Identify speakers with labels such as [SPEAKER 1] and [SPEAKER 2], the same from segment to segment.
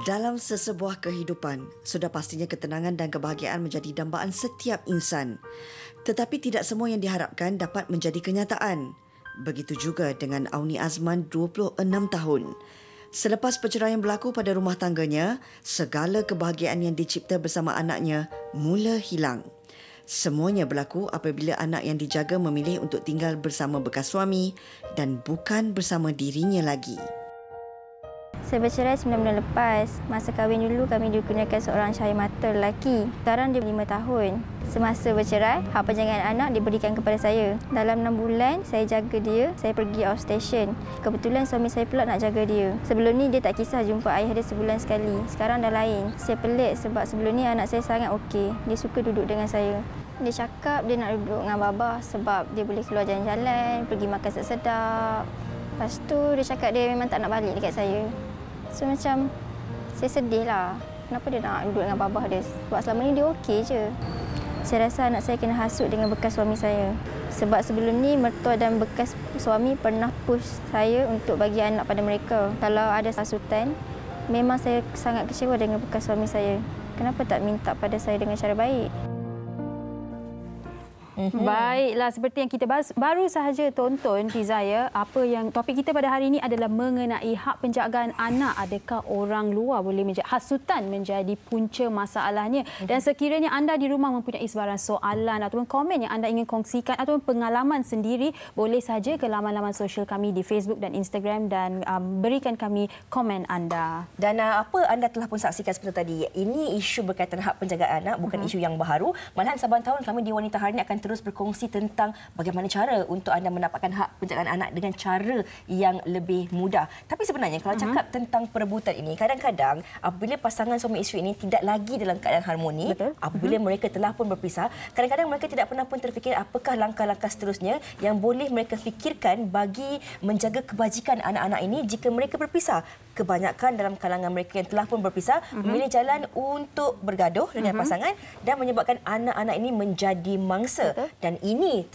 [SPEAKER 1] Dalam sesebuah kehidupan, sudah pastinya ketenangan dan kebahagiaan menjadi dambaan setiap insan. Tetapi tidak semua yang diharapkan dapat menjadi kenyataan. Begitu juga dengan Auni Azman 26 tahun. Selepas perceraian berlaku pada rumah tangganya, segala kebahagiaan yang dicipta bersama anaknya mula hilang. Semuanya berlaku apabila anak yang dijaga memilih untuk tinggal bersama bekas suami dan bukan bersama dirinya lagi.
[SPEAKER 2] Saya bercerai 9 bulan lepas. Masa kahwin dulu, kami digunakan seorang cahaya mata lelaki. Sekarang dia lima tahun. Semasa bercerai, hak perjagaan anak diberikan kepada saya. Dalam enam bulan, saya jaga dia. Saya pergi outstation. Kebetulan suami saya pula nak jaga dia. Sebelum ni, dia tak kisah jumpa ayah dia sebulan sekali. Sekarang dah lain. Saya pelik sebab sebelum ni anak saya sangat okey. Dia suka duduk dengan saya. Dia cakap dia nak duduk dengan Baba sebab dia boleh keluar jalan-jalan, pergi makan sedap-sedap. Lepas tu dia cakap dia memang tak nak balik dekat saya. So macam saya sedih lah. Kenapa dia nak duduk dengan babah dia? Sebab selama ni dia okey je. Saya rasa anak saya kena hasut dengan bekas suami saya. Sebab sebelum ni mertua dan bekas suami pernah push saya untuk bagi anak pada mereka. Kalau ada hasutan, memang saya sangat kecewa dengan bekas suami saya. Kenapa tak minta pada saya dengan cara baik? Mm-hmm. Baiklah seperti yang kita bahas baru sahaja tonton ya
[SPEAKER 3] apa yang topik kita pada hari ini adalah mengenai hak penjagaan anak. Adakah orang luar boleh menjadi hasutan menjadi punca masalahnya? Mm-hmm. Dan sekiranya anda di rumah mempunyai sebarang soalan ataupun komen yang anda ingin kongsikan ataupun pengalaman sendiri, boleh saja ke laman-laman sosial kami di Facebook dan Instagram dan um, berikan kami komen anda. Dan uh, apa
[SPEAKER 1] anda telah pun saksikan seperti tadi, ini isu berkaitan hak penjagaan anak bukan mm-hmm. isu yang baru. Malahan saban tahun kami di Wanita Hari akan ter- terus berkongsi tentang bagaimana cara untuk anda mendapatkan hak penjagaan anak dengan cara yang lebih mudah. Tapi sebenarnya kalau mhm. cakap uh-huh. tentang perebutan ini, kadang-kadang apabila pasangan suami isteri ini tidak lagi dalam keadaan harmoni, Betul. apabila uh-huh. mereka telah pun berpisah, kadang-kadang mereka tidak pernah pun terfikir apakah langkah-langkah seterusnya yang boleh mereka fikirkan bagi menjaga kebajikan anak-anak ini jika mereka berpisah kebanyakan dalam kalangan mereka yang telah pun berpisah uh-huh. memilih jalan untuk bergaduh dengan uh-huh. pasangan dan menyebabkan anak-anak ini menjadi mangsa Betul. dan ini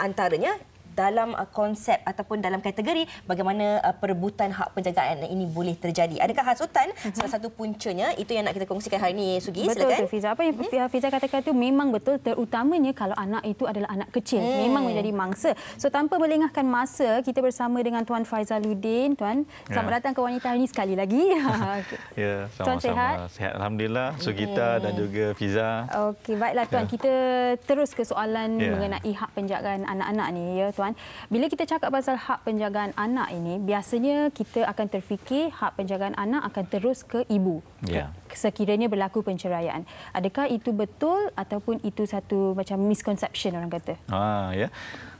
[SPEAKER 1] antaranya dalam uh, konsep ataupun dalam kategori bagaimana uh, perebutan hak penjagaan ini boleh terjadi. Adakah hasutan uh-huh. Mhm. salah satu puncanya? Itu yang nak kita kongsikan hari ini, Sugi. Betul, silakan. Fiza.
[SPEAKER 3] Apa yang uh-huh. Fiza katakan itu memang betul terutamanya kalau anak itu adalah anak kecil. Hmm. Memang menjadi mangsa. So tanpa melengahkan masa, kita bersama dengan Tuan Faizaluddin. Tuan, yeah. datang ke wanita ini sekali lagi.
[SPEAKER 4] ya, sama-sama. Tuan sehat? sehat? Alhamdulillah. Sugita hmm. dan juga Fiza.
[SPEAKER 3] Okey, baiklah Tuan. Yeah. Kita terus ke soalan yeah. mengenai hak penjagaan anak-anak ni ya Tuan. Iman, bila kita cakap pasal hak penjagaan anak ini, biasanya kita akan terfikir hak penjagaan anak akan terus ke ibu. Ya. Sekiranya berlaku penceraian. Adakah itu betul ataupun itu satu macam misconception orang kata?
[SPEAKER 4] Ah, ya.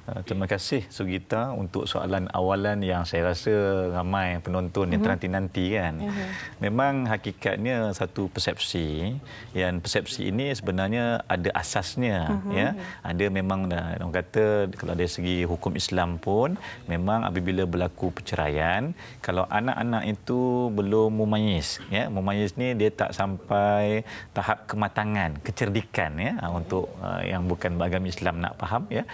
[SPEAKER 4] Uh, terima kasih Sugita untuk soalan awalan yang saya rasa ramai penonton yang uh-huh. Mhm. nanti-nanti kan. Uh-huh. Memang hakikatnya satu persepsi yang persepsi ini sebenarnya ada asasnya uh-huh. ya. Ada memang uh, orang kata kalau dari segi hukum Islam pun memang apabila berlaku perceraian kalau anak-anak itu belum mumayis ya. Mumayis ni dia tak sampai tahap kematangan, kecerdikan ya uh, untuk yang bukan beragama Islam nak faham ya.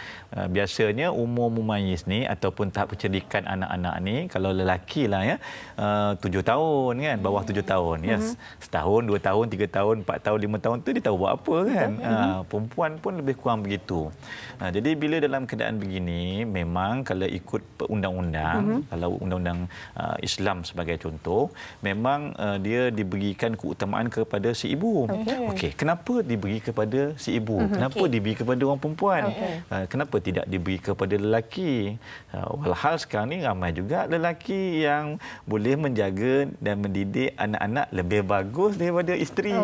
[SPEAKER 4] biasa biasanya umur mumayis ni ataupun tahap kecerdikan anak-anak ni kalau lelaki lah ya eh, tujuh tahun kan bawah tujuh tahun ya yes. Mhm. setahun dua tahun tiga tahun empat tahun lima tahun tu dia tahu buat apa kan ha, perempuan pun lebih kurang begitu ha, jadi bila dalam keadaan begini memang kalau ikut undang-undang uh-huh. kalau undang-undang uh, Islam sebagai contoh memang uh, dia diberikan keutamaan kepada si ibu okey okay, kenapa diberi kepada si ibu uh-huh. kenapa okay. diberi kepada orang perempuan okay. uh, kenapa tidak diberi diberi kepada lelaki. Ha, walhal sekarang ni ramai juga lelaki yang boleh menjaga dan mendidik anak-anak lebih bagus daripada isteri. Oh,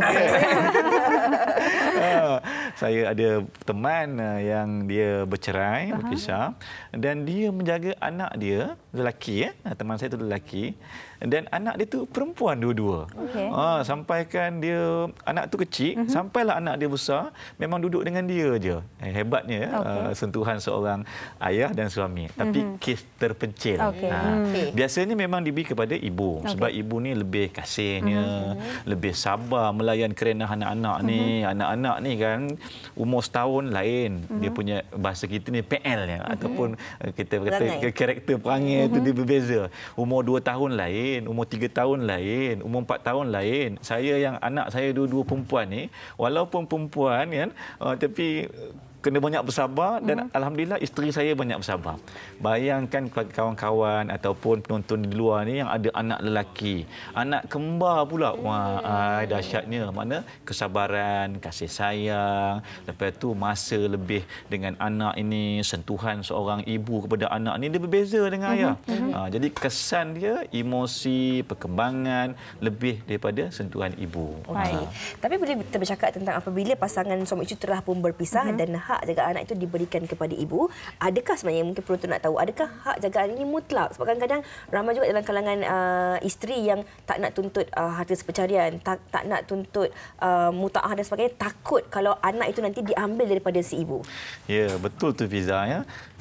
[SPEAKER 2] ha,
[SPEAKER 4] saya ada teman eh, yang dia bercerai, uh-huh. berpisah dan dia menjaga anak dia lelaki ya teman saya tu lelaki dan anak dia tu perempuan dua-dua. Okay. Ha ah, kan dia anak tu kecil mm-hmm. sampailah anak dia besar memang duduk dengan dia je. Eh, hebatnya eh, okay. uh, ah, sentuhan seorang ayah dan suami tapi mm-hmm. kes terpencil. Okay. Ha, ah, hmm. Biasanya memang diberi kepada ibu okay. sebab ibu ni lebih kasihnya, mm-hmm. lebih sabar melayan kerana anak-anak ni. Mm-hmm. Anak-anak ni kan umur setahun lain mm-hmm. dia mhm. punya bahasa kita ni PL ya mm-hmm. ataupun kita kata Rangai. karakter perangai uh-huh. itu mhm. berbeza. Umur dua tahun lain, umur tiga tahun lain, umur empat tahun lain. Saya yang anak saya dua-dua perempuan ni, walaupun perempuan kan, uh, tapi kena banyak bersabar dan hmm. alhamdulillah isteri saya banyak bersabar. Bayangkan kawan-kawan ataupun penonton di luar ni yang ada anak lelaki, anak kembar pula. Wah, hmm. ay, dahsyatnya. Mana kesabaran, kasih sayang, lepas tu masa lebih dengan anak ini, sentuhan seorang ibu kepada anak ni dia berbeza dengan hmm. ayah. Hmm. Ah, jadi kesan dia emosi, perkembangan lebih daripada sentuhan ibu. Baik. Ha.
[SPEAKER 1] Tapi boleh kita bercakap tentang apabila pasangan suami isteri telah pun berpisah hmm. dan hak jagaan anak itu diberikan kepada ibu. Adakah sebenarnya mungkin perlu nak tahu adakah hak jagaan ini mutlak? Sebab kadang-kadang ramai juga dalam kalangan uh, isteri yang tak nak tuntut uh, harta sepercarian, tak tak nak tuntut uh, mutaah dan sebagainya takut kalau anak itu nanti diambil daripada si ibu.
[SPEAKER 4] Ya, yeah, betul tu Fiza ya.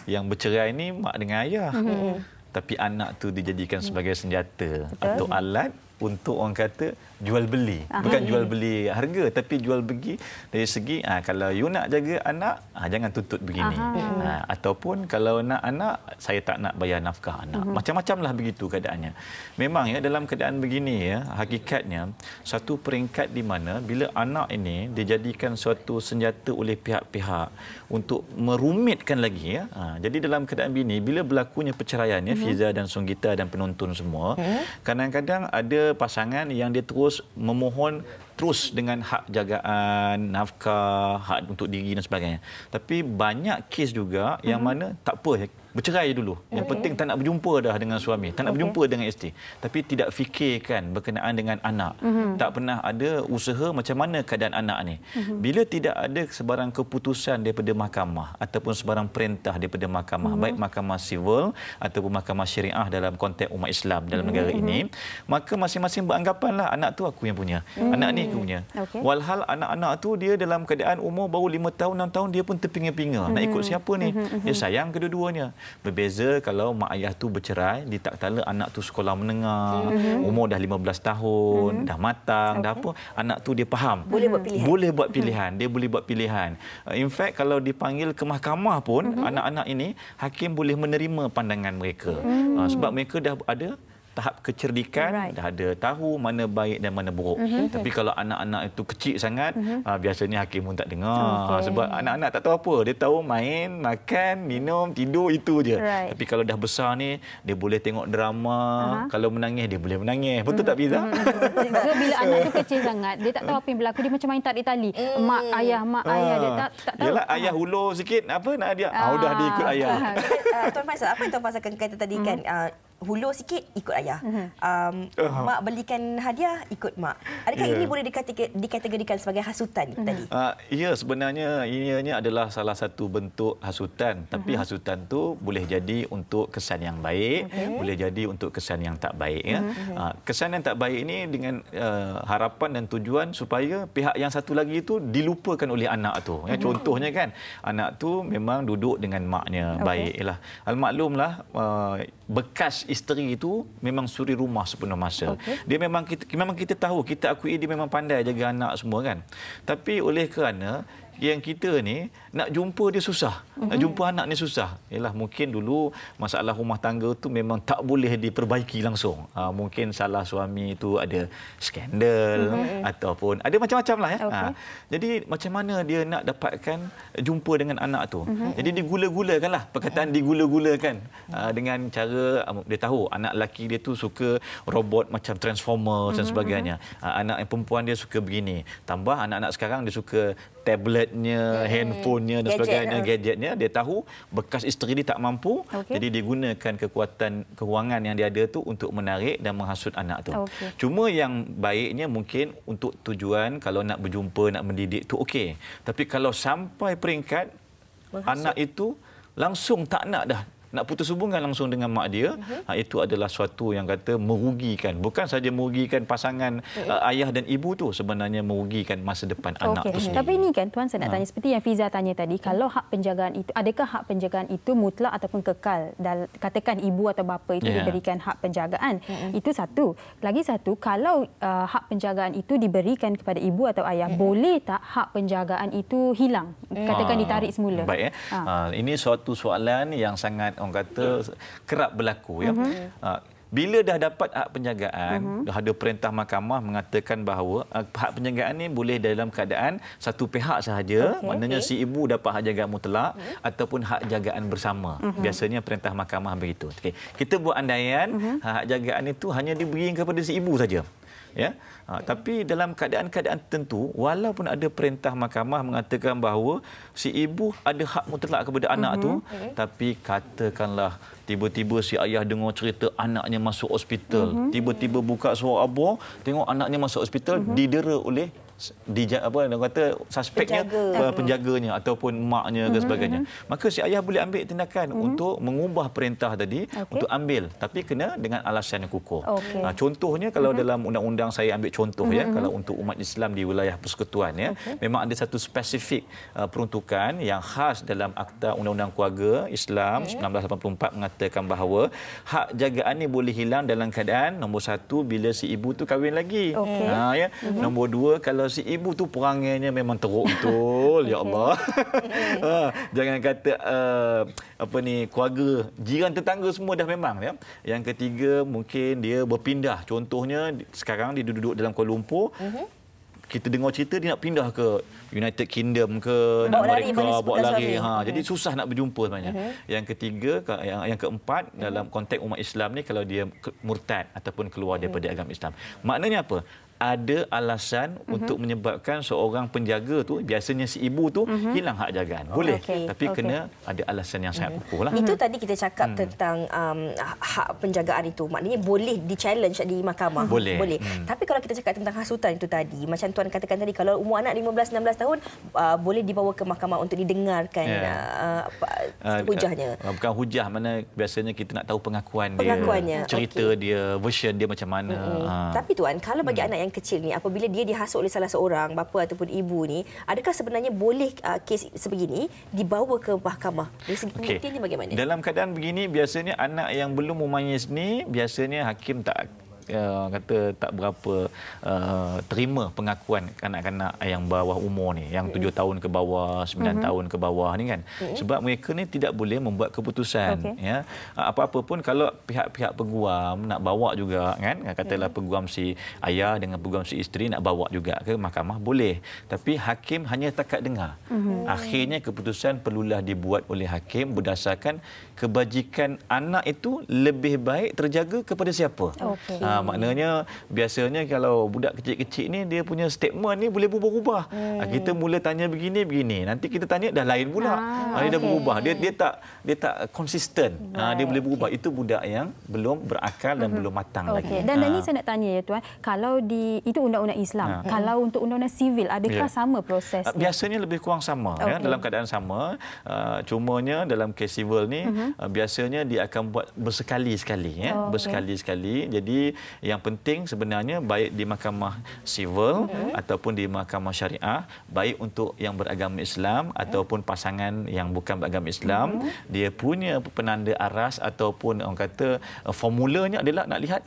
[SPEAKER 4] Yang bercerai ini mak dengan ayah. Mm-hmm. Tapi anak tu dijadikan sebagai senjata Betul. atau alat untuk orang kata jual beli bukan jual beli harga tapi jual beli dari segi ha, kalau you nak jaga anak ha, jangan tutup begini ha, ataupun kalau nak anak saya tak nak bayar nafkah anak macam macam lah begitu keadaannya memang ya dalam keadaan begini ya hakikatnya satu peringkat di mana bila anak ini dijadikan suatu senjata oleh pihak-pihak untuk merumitkan lagi ya ha, jadi dalam keadaan begini bila berlakunya perceraian ya mhm. Fiza dan Sunggita dan penonton semua mhm. kadang-kadang ada pasangan yang dia terus memohon terus dengan hak jagaan, nafkah, hak untuk diri dan sebagainya. Tapi banyak kes juga yang mm-hmm. mana tak apa bercerai dulu. Yang penting tak nak berjumpa dah dengan suami, tak nak okay. berjumpa dengan isteri. Tapi tidak fikirkan berkenaan dengan anak. Mm-hmm. Tak pernah ada usaha macam mana keadaan anak ni. Mm-hmm. Bila tidak ada sebarang keputusan daripada mahkamah ataupun sebarang perintah daripada mahkamah, mm-hmm. baik mahkamah sivil ataupun mahkamah syariah dalam konteks umat Islam dalam mm-hmm. negara ini, mhm. maka masing-masing beranggapanlah anak tu aku yang punya. Mm-hmm. Anak ni aku punya. Okay. Walhal anak-anak tu dia dalam keadaan umur baru 5 tahun 6 tahun dia pun terpinga-pinga mm-hmm. nak ikut mhm. siapa ni? Mm-hmm. Dia sayang kedua-duanya. Berbeza kalau mak ayah tu bercerai, di tak tala anak tu sekolah menengah, mm-hmm. umur dah 15 tahun, mm-hmm. dah matang, okay. dah apa, anak tu dia faham. Boleh buat pilihan. Boleh buat mhm. pilihan. Dia boleh buat pilihan. Uh, in fact kalau dipanggil ke mahkamah pun mm-hmm. anak-anak ini hakim boleh menerima pandangan mereka. Mm-hmm. Sebab mereka dah ada tahap kecerdikan right. dah ada tahu mana baik dan mana buruk. Mm -hmm. Tapi kalau anak-anak itu kecil sangat, mm -hmm. biasanya hakim pun tak dengar. Okay. Sebab anak-anak tak tahu apa. Dia tahu main, makan, minum, tidur, itu je. Right. Tapi kalau dah besar ni, dia boleh tengok drama. Uh -huh. Kalau menangis, dia boleh menangis. Betul mm -hmm. tak, Biza? Mm -hmm. so, bila anak itu
[SPEAKER 3] kecil sangat, dia tak tahu apa yang berlaku. Dia macam main tarik tali. Mm. Mak, ayah, mak, ah. ayah. Dia tak, tak tahu. Yalah,
[SPEAKER 4] ayah hulur sikit. Apa nak dia? Uh. Ah, dah dia ikut ah. ayah.
[SPEAKER 3] Okay. Uh, Tuan Faisal, apa yang Tuan Faisal kata tadi
[SPEAKER 1] hmm. kan? Uh, hulur sikit ikut ayah. Mhm. Um, uh-huh. mak belikan hadiah ikut mak. Adakah yeah. ini boleh dikategorikan sebagai hasutan uh-huh. tadi?
[SPEAKER 4] Uh, ya yeah, sebenarnya ianya adalah salah satu bentuk hasutan tapi uh-huh. hasutan tu boleh jadi untuk kesan yang baik, okay. boleh jadi untuk kesan yang tak baik ya. Uh-huh. Uh, kesan yang tak baik ini dengan uh, harapan dan tujuan supaya pihak yang satu lagi itu dilupakan oleh anak tu. Ya, uh-huh. contohnya kan anak tu memang duduk dengan maknya okay. baiklah. Almaklumlah uh, bekas isteri itu memang suri rumah sepenuh masa. Okay. Dia memang kita memang kita tahu kita akui dia memang pandai jaga anak semua kan. Tapi oleh kerana yang kita ni nak jumpa dia susah. Nak mhm. jumpa anak ni susah. Yalah mungkin dulu masalah rumah tangga tu memang tak boleh diperbaiki langsung. Ha, mungkin salah suami tu ada skandal mm-hmm. ataupun ada macam-macam lah ya. Okay. Ha, ah, jadi macam mana dia nak dapatkan jumpa dengan anak tu. Mm-hmm. Jadi digula-gulakan lah. Perkataan mhm. digula-gulakan. Ha, dengan cara dia tahu anak lelaki dia tu suka robot macam transformer dan mhm, sebagainya. Ha, anak perempuan dia suka begini. Tambah anak-anak sekarang dia suka tablet gadgetnya, hmm. handphonenya dan Gadget, sebagainya uh. gadgetnya dia tahu bekas isteri dia tak mampu okay. jadi dia gunakan kekuatan kewangan yang dia ada tu untuk menarik dan menghasut anak tu. Okay. Cuma yang baiknya mungkin untuk tujuan kalau nak berjumpa nak mendidik tu okey. Tapi kalau sampai peringkat Berhasut. anak itu langsung tak nak dah nak putus hubungan langsung dengan mak dia uh-huh. itu adalah suatu yang kata merugikan bukan saja merugikan pasangan okay. uh, ayah dan ibu tu sebenarnya merugikan masa depan okay. anak okay. tapi
[SPEAKER 3] ini kan tuan saya nak ha. tanya seperti yang Fiza tanya tadi okay. Mm. kalau hak penjagaan itu adakah hak penjagaan itu mutlak ataupun kekal dan katakan ibu atau bapa itu yeah. diberikan hak penjagaan uh-huh. itu satu lagi satu kalau uh, hak penjagaan itu diberikan kepada ibu atau ayah uh-huh. boleh tak hak penjagaan itu hilang uh-huh. katakan ah. ditarik semula baik
[SPEAKER 4] ya. ha. uh, ini suatu soalan yang sangat orang kata kerap berlaku ya. uh Bila dah dapat hak penjagaan, uh-huh. ada perintah mahkamah mengatakan bahawa ah, hak penjagaan ini boleh dalam keadaan satu pihak sahaja, okay, maknanya okay. si ibu dapat hak jagaan mutlak uh-huh. ataupun hak jagaan bersama. Uh-huh. Biasanya perintah mahkamah begitu. Okay. Kita buat andaian uh-huh. hak jagaan itu hanya diberi kepada si ibu saja ya ha, tapi dalam keadaan-keadaan tertentu walaupun ada perintah mahkamah mengatakan bahawa si ibu ada hak mutlak kepada anak mm-hmm. tu mhm, okay. tapi katakanlah tiba-tiba si ayah dengar cerita anaknya masuk hospital mm-hmm. tiba-tiba buka surat abu tengok anaknya masuk hospital mm-hmm. didera oleh di apa dia kata suspeknya penjaga. penjaganya ataupun maknya dan mm-hmm. sebagainya maka si ayah boleh ambil tindakan hmm untuk mengubah perintah tadi okay. untuk ambil tapi kena dengan alasan yang kukuh okay. contohnya kalau hmm dalam undang-undang saya ambil contoh hmm ya mm-hmm. kalau untuk umat Islam di wilayah persekutuan ya okay. memang ada satu spesifik uh, peruntukan yang khas dalam akta undang-undang keluarga Islam okay. 1984 mengatakan bahawa hak jagaan ini boleh hilang dalam keadaan nombor satu bila si ibu tu kahwin lagi okay. ha ya mm-hmm. nombor dua kalau si ibu tu perangainya memang teruk betul ya Allah. Ha, jangan kata uh, apa ni keluarga jiran tetangga semua dah memang ya. Yang ketiga mungkin dia berpindah. Contohnya sekarang dia duduk dalam Kuala Lumpur. Mhm. kita dengar cerita dia nak pindah ke United Kingdom ke bawa Amerika lari, bawa lari ha hmm. jadi mhm. susah nak berjumpa sebenarnya hmm. yang ketiga yang yang keempat hmm. dalam mhm. konteks umat Islam ni kalau dia murtad ataupun keluar daripada hmm. agama Islam maknanya apa ada alasan mm-hmm. untuk menyebabkan seorang penjaga tu biasanya si ibu tu mm-hmm. hilang hak jagaan boleh okay. tapi okay. kena ada alasan yang sangat kukuh mhm. lah. itu
[SPEAKER 1] tadi kita cakap mm. tentang um, hak penjagaan itu maknanya boleh di challenge di mahkamah hmm. boleh, boleh. Mm. tapi kalau kita cakap tentang hasutan itu tadi macam tuan katakan tadi kalau umur anak 15 16 tahun uh, boleh dibawa ke mahkamah untuk didengarkan yeah. uh, uh, hujahnya
[SPEAKER 4] uh, uh, bukan hujah mana biasanya kita nak tahu pengakuan dia pengakuannya cerita okay. dia version dia macam mana mm-hmm. uh. tapi
[SPEAKER 1] tuan kalau bagi mm. anak yang yang kecil ni apabila dia dihasut oleh salah seorang bapa ataupun ibu ni adakah sebenarnya boleh uh, kes sebegini dibawa ke mahkamah dari segi pembuktiannya okay. bagaimana
[SPEAKER 4] dalam keadaan begini biasanya anak yang belum memanis ni biasanya hakim tak uh, kata tak berapa uh, terima pengakuan kanak-kanak yang bawah umur ni yang 7 mm-hmm. tahun ke bawah sembilan mm-hmm. tahun ke bawah ni kan mm-hmm. sebab mereka ni tidak boleh membuat keputusan okay. ya apa-apa pun kalau pihak-pihak peguam nak bawa juga kan katalah mm-hmm. peguam si ayah dengan peguam si isteri nak bawa juga ke mahkamah boleh tapi hakim hanya takat dengar mm-hmm. akhirnya keputusan perlulah dibuat oleh hakim berdasarkan kebajikan anak itu lebih baik terjaga kepada siapa okay. uh, maknanya biasanya kalau budak kecil-kecil ni dia punya statement ni boleh berubah-ubah. Ah, hmm. Kita mula tanya begini begini. Nanti kita tanya dah lain pula. Ha, dia okay. dah berubah. Dia dia tak dia tak konsisten. Right. dia boleh berubah. Okay. Itu budak yang belum berakal dan hmm. belum matang okay. lagi. Dan ha. saya
[SPEAKER 3] nak tanya ya tuan, kalau di itu undang-undang Islam, ha. kalau hmm. untuk undang-undang sivil adakah yeah. sama proses? Biasanya
[SPEAKER 4] lebih kurang sama okay. ya dalam keadaan sama. Uh, cumanya dalam kes sivil ni hmm. uh, biasanya dia akan buat bersekali sekali ya, oh, bersekali sekali. Okay. Jadi yang penting sebenarnya baik di mahkamah civil mm -hmm. ataupun di mahkamah syariah baik untuk yang beragama Islam mm -hmm. ataupun pasangan yang bukan beragama Islam mm -hmm. dia punya penanda aras ataupun orang kata eh, formulanya adalah nak lihat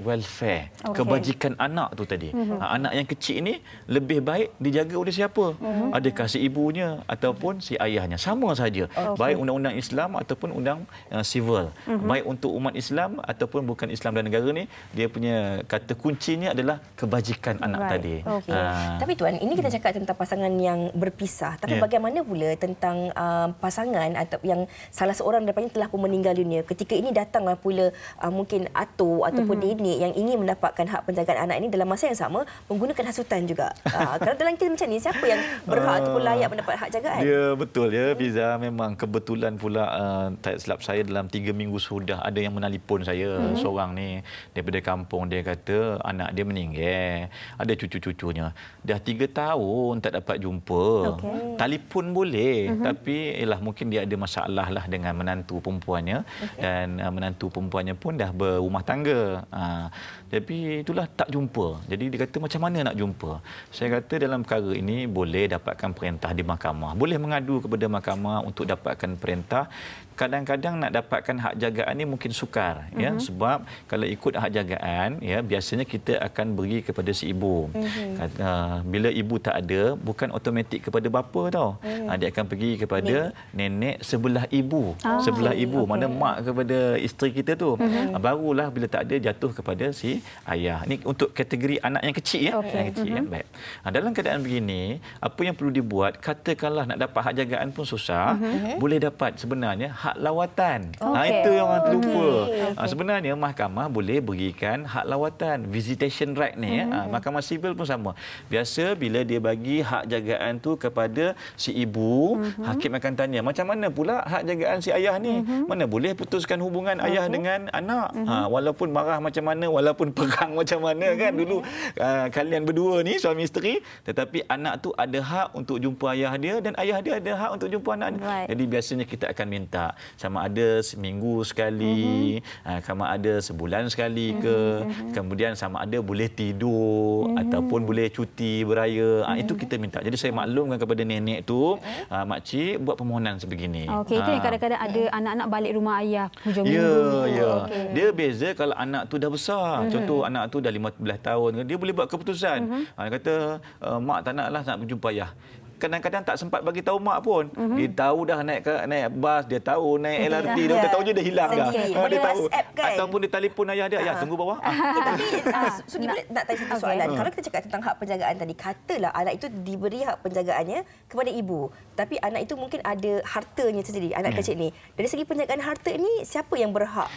[SPEAKER 4] welfare okay. kebajikan anak tu tadi mm-hmm. anak yang kecil ini lebih baik dijaga oleh siapa mm-hmm. adakah si ibunya ataupun si ayahnya sama saja okay. baik undang-undang Islam ataupun undang uh, civil mm-hmm. baik untuk umat Islam ataupun bukan Islam dan negara ni dia punya kata kuncinya adalah kebajikan anak right. tadi okay. uh, tapi
[SPEAKER 1] tuan ini kita hmm. cakap tentang pasangan yang berpisah tapi yeah. bagaimana pula tentang uh, pasangan atau yang salah seorang daripadanya telah pun meninggal dunia ketika ini datanglah pula uh, mungkin atu ataupun mm-hmm. dia ini yang ingin mendapatkan hak penjagaan anak ini dalam masa yang sama menggunakan hasutan juga. Ha, kalau dalam kes macam ni siapa yang berhak uh, ataupun layak mendapat hak jagaan?
[SPEAKER 4] Ya betul ya Fiza memang kebetulan pula uh, tak selap saya dalam tiga minggu sudah ada yang menelpon saya hmm. seorang ni daripada kampung dia kata anak dia meninggal ada cucu-cucunya dah tiga tahun tak dapat jumpa. Okay. Telefon boleh hmm. tapi ialah mungkin dia ada masalah lah dengan menantu perempuannya okay. dan uh, menantu perempuannya pun dah berumah tangga. Uh, 啊。Tapi itulah tak jumpa. Jadi dia kata macam mana nak jumpa? Saya kata dalam perkara ini boleh dapatkan perintah di mahkamah. Boleh mengadu kepada mahkamah untuk dapatkan perintah. Kadang-kadang nak dapatkan hak jagaan ini mungkin sukar mm-hmm. ya mhm. sebab kalau ikut hak jagaan ya biasanya kita akan beri kepada si ibu. Mm-hmm. Uh, bila ibu tak ada bukan otomatik kepada bapa tau. Mm. Uh, dia akan pergi kepada nenek, nenek sebelah ibu. Ah. Sebelah ibu okay. mana mak kepada isteri kita tu. Mm-hmm. Uh, barulah bila tak ada jatuh kepada si ayah. Ini untuk kategori anak yang kecil ya. Okay. Yang kecil ya? mm-hmm. ya. Baik. Nah, dalam keadaan begini, apa yang perlu dibuat? Katakanlah nak dapat hak jagaan pun susah, mm-hmm. boleh dapat sebenarnya hak lawatan. Okay. Nah, itu yang orang terlupa. Okay. Nah, sebenarnya mahkamah boleh berikan hak lawatan, visitation right ni ya? mm-hmm. ya. Nah, mahkamah sivil pun sama. Biasa bila dia bagi hak jagaan tu kepada si ibu, mm-hmm. hakim akan tanya, macam mana pula hak jagaan si ayah ni? Mm-hmm. Mana boleh putuskan hubungan mm-hmm. ayah dengan anak? Mm-hmm. Ha, walaupun marah macam mana, walaupun pun perang macam mana kan dulu uh, kalian berdua ni suami isteri tetapi anak tu ada hak untuk jumpa ayah dia dan ayah dia ada hak untuk jumpa anak dia right. jadi biasanya kita akan minta sama ada seminggu sekali mm-hmm. Uh, sama ada sebulan sekali mm-hmm, ke mm-hmm. kemudian sama ada boleh tidur mm-hmm. ataupun boleh cuti beraya ah, mm-hmm. itu kita minta jadi saya maklumkan kepada nenek tu uh, mak cik buat permohonan sebegini okey itu uh, kadang-kadang
[SPEAKER 3] ada mm anak-anak balik rumah ayah hujung yeah, minggu ya yeah.
[SPEAKER 4] dia beza kalau anak tu dah besar mm-hmm contoh anak tu dah 15 tahun dia boleh buat keputusan. Uh-huh. dia kata eh, mak tak naklah nak berjumpa lah ayah kadang-kadang tak sempat bagi tahu mak pun. Mm-hmm. Dia tahu dah naik ke naik bas, dia tahu naik LRT, dia yeah. tahu je dah hilang dah. Dia, dia, dia ah, tahu kan? ataupun dia telefon ayah dia, ayah uh. tunggu bawah. Uh.
[SPEAKER 1] Eh, tapi uh, so nak tanya satu soalan. Okay. Hmm. Kalau kita cakap tentang hak penjagaan tadi, katalah anak itu diberi hak penjagaannya kepada ibu, tapi anak itu mungkin ada hartanya sendiri, anak yeah. Hmm. kecil ni. Dari segi penjagaan harta ni siapa yang berhak?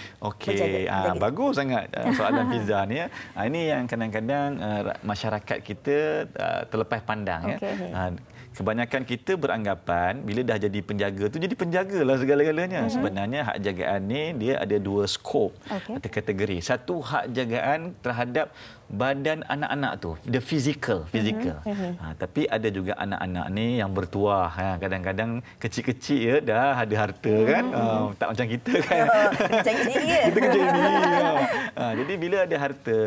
[SPEAKER 4] penjagaan? uh, bagus sangat ah, soalan Fiza ni ya. Uh, ini yang kadang-kadang uh, masyarakat kita uh, terlepas pandang okay. ya. Uh, kebanyakan kita beranggapan bila dah jadi penjaga tu jadi penjaga lah segala-galanya. Mm-hmm. Sebenarnya hak jagaan ni dia ada dua skop okay. atau kategori. Satu hak jagaan terhadap badan anak-anak tu the physical physical mm-hmm. ha, tapi ada juga anak-anak ni yang bertuah ha, kadang-kadang kecil-kecil ya dah ada harta kan mm-hmm. ha, tak macam kita kan kita
[SPEAKER 2] kecil ni ha.
[SPEAKER 4] ha, jadi bila ada harta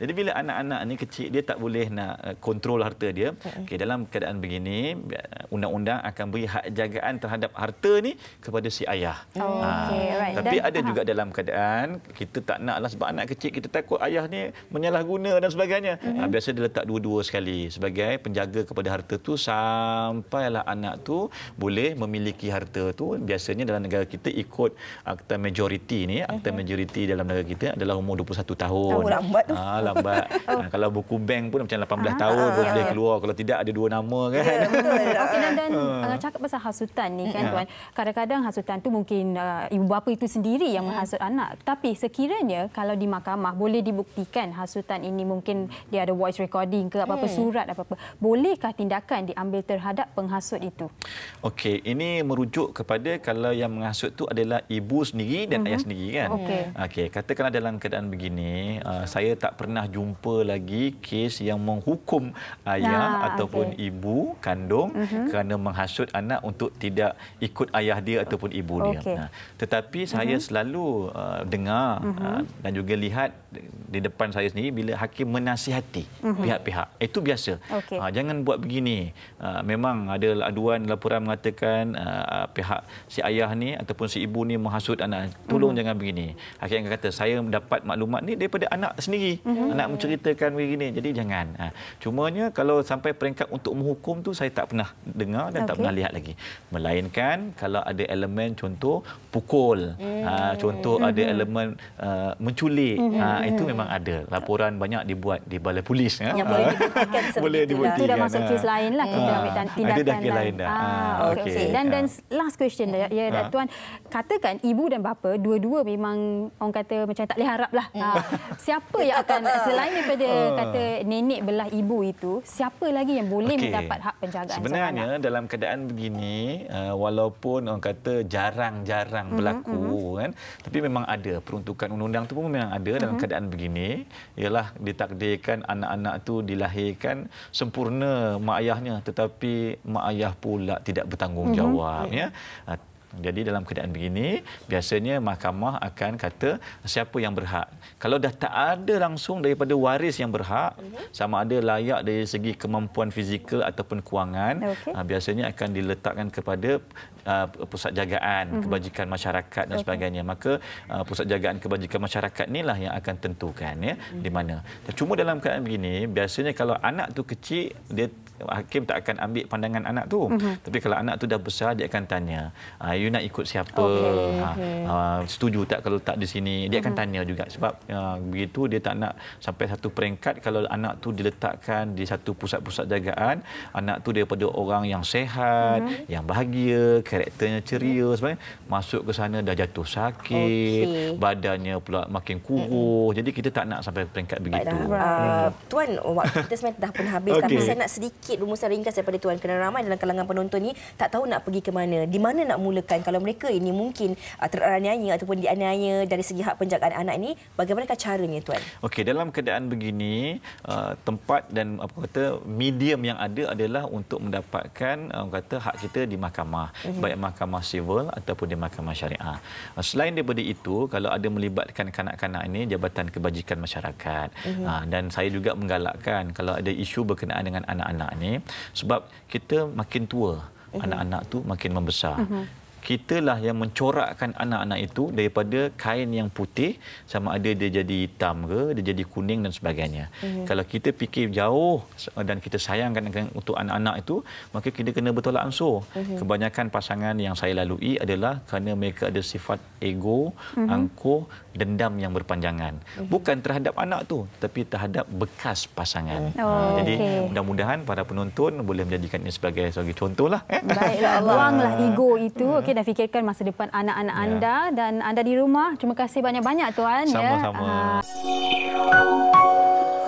[SPEAKER 4] jadi bila anak-anak ni kecil dia tak boleh nak eh, kontrol harta dia mm dalam keadaan begini eh, undang-undang akan beri hak jagaan terhadap harta ni kepada si ayah oh, ha, okay. right. tapi Dan, ada juga ha. dalam keadaan kita tak naklah sebab anak kecil kita takut ayah ni menyalahguna makna dan sebagainya. Mm-hmm. Biasa dia letak dua-dua sekali sebagai penjaga kepada harta tu sampailah anak tu boleh memiliki harta tu. Biasanya dalam negara kita ikut akta majoriti ni, akta mm-hmm. majoriti dalam negara kita adalah umur 21 tahun. Tahu oh, lambat. ha, lambat. ha, kalau buku bank pun macam 18 ah, tahun ah, boleh ah. keluar. Kalau tidak ada dua nama kan. Yeah, betul. dan ah. dan uh.
[SPEAKER 3] cakap pasal hasutan ni kan tuan. Kadang-kadang hasutan tu mungkin uh, ibu bapa itu sendiri yang mm. menghasut anak. Tapi sekiranya kalau di mahkamah boleh dibuktikan hasutan ini ini mungkin dia ada voice recording ke apa-apa hmm. surat apa-apa bolehkah tindakan diambil terhadap penghasut itu
[SPEAKER 4] okey ini merujuk kepada kalau yang menghasut tu adalah ibu sendiri dan mm-hmm. ayah mhm. sendiri kan okey okey katakanlah dalam keadaan begini uh, saya tak pernah jumpa lagi kes yang menghukum ayah nah, ataupun okay. ibu kandung mm-hmm. kerana menghasut anak untuk tidak ikut ayah dia ataupun ibu dia okay. nah, tetapi saya mm-hmm. selalu uh, dengar mm-hmm. uh, dan juga lihat di depan saya sendiri bila hakim menasihati mm-hmm. pihak-pihak. Itu biasa. Okay. Ha, ah, jangan buat begini. Ha, memang ada aduan laporan mengatakan ha, pihak si ayah ni ataupun si ibu ni menghasut anak. Tolong mm-hmm. jangan begini. Hakim akan kata saya dapat maklumat ni daripada anak sendiri. Mm-hmm. Anak menceritakan begini. Jadi jangan. Ha, cumanya kalau sampai peringkat untuk menghukum tu saya tak pernah dengar dan okay. tak pernah lihat lagi. Melainkan kalau ada elemen contoh pukul. Mm. Mm-hmm. Ha, contoh ada elemen uh, menculik. Mm-hmm. Ha, itu mm-hmm. memang ada. Laporan banyak banyak dibuat di balai polis ya. Yang boleh ah. dibuktikan boleh dibuktikan. Lah. Itu masuk ya. kes lain lah kita ah. ambil dan tindakan. Ada dah kes lah. lain dah. Ah, okey. Dan dan
[SPEAKER 3] last question dah ya dah ya, tuan katakan ibu dan bapa dua-dua memang orang kata macam tak leh haraplah. Hmm. Siapa yang akan selain daripada kata nenek belah ibu itu, siapa lagi yang boleh mendapat hak penjagaan? Sebenarnya
[SPEAKER 4] dalam keadaan begini walaupun orang kata jarang-jarang hmm, berlaku hmm. kan tapi memang ada peruntukan undang-undang itu pun memang ada dalam keadaan begini ialah ditakdirkan anak-anak tu dilahirkan sempurna mak ayahnya tetapi mak ayah pula tidak bertanggungjawab mm-hmm. ya ha, jadi dalam keadaan begini biasanya mahkamah akan kata siapa yang berhak kalau dah tak ada langsung daripada waris yang berhak mm-hmm. sama ada layak dari segi kemampuan fizikal ataupun kewangan okay. Ha, biasanya akan diletakkan kepada uh, pusat jagaan mm-hmm. kebajikan masyarakat dan sebagainya maka uh, pusat jagaan kebajikan masyarakat inilah yang akan tentukan ya mm-hmm. di mana cuma dalam keadaan begini biasanya kalau anak tu kecil dia hakim tak akan ambil pandangan anak tu mm-hmm. tapi kalau anak tu dah besar dia akan tanya uh, you nak ikut siapa okay, ha, okay. Uh, ha, setuju tak kalau tak di sini dia akan mm-hmm. tanya juga sebab uh, begitu dia tak nak sampai satu peringkat kalau anak tu diletakkan di satu pusat-pusat jagaan anak tu daripada orang yang sehat mm-hmm. yang bahagia ke karakternya ceria hmm. sebenarnya masuk ke sana dah jatuh sakit okay. badannya pula makin kurus hmm. jadi kita tak nak sampai peringkat begitu Baiklah, uh,
[SPEAKER 1] tuan waktu kita sebenarnya dah pun habis okay. tapi saya nak sedikit rumusan ringkas daripada tuan kerana ramai dalam kalangan penonton ini tak tahu nak pergi ke mana di mana nak mulakan kalau mereka ini mungkin uh, teraniaya ataupun dianiaya dari segi hak penjagaan anak ini bagaimana caranya tuan
[SPEAKER 4] okey dalam keadaan begini uh, tempat dan apa kata medium yang ada adalah untuk mendapatkan uh, kata hak kita di mahkamah hmm baik mahkamah sivil ataupun di mahkamah syariah. Ah, selain daripada itu, kalau ada melibatkan kanak-kanak ini Jabatan Kebajikan Masyarakat. Mm-hmm. dan saya juga menggalakkan kalau ada isu berkenaan dengan anak-anak ini sebab kita makin tua, mm-hmm. anak-anak tu makin membesar. Mm-hmm kitalah yang mencorakkan anak-anak itu daripada kain yang putih sama ada dia jadi hitam ke dia jadi kuning dan sebagainya. Mm-hmm. Kalau kita fikir jauh dan kita sayangkan untuk anak-anak itu maka kita kena bertolak ansur. Mm-hmm. Kebanyakan pasangan yang saya lalui adalah kerana mereka ada sifat ego, mm-hmm. angkuh, dendam yang berpanjangan. Mm-hmm. Bukan terhadap anak tu tapi terhadap bekas pasangan. Oh, ha, jadi okay. mudah-mudahan para penonton boleh menjadikan ini sebagai sebagai contohlah. Eh. Baiklah Allah. Buanglah ha. ego
[SPEAKER 3] itu. Mm-hmm. Okay dan fikirkan masa depan anak-anak yeah. anda dan anda di rumah. Terima kasih banyak-banyak tuan ya. Sama-sama. ya.